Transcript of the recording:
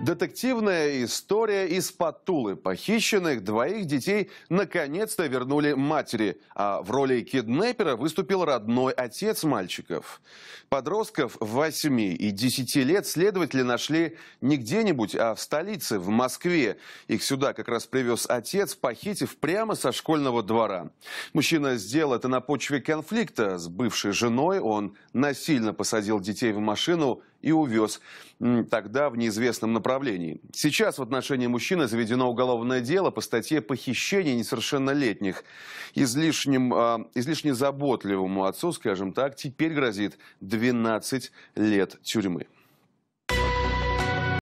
Детективная история из Патулы. Похищенных двоих детей наконец-то вернули матери, а в роли киднепера выступил родной отец мальчиков. Подростков 8 и 10 лет следователи нашли не где-нибудь, а в столице, в Москве. Их сюда как раз привез отец, похитив прямо со школьного двора. Мужчина сделал это на почве конфликта с бывшей женой. Он насильно посадил детей в машину, и увез тогда в неизвестном направлении. Сейчас в отношении мужчины заведено уголовное дело по статье «Похищение несовершеннолетних». Излишним, э, излишне заботливому отцу, скажем так, теперь грозит 12 лет тюрьмы.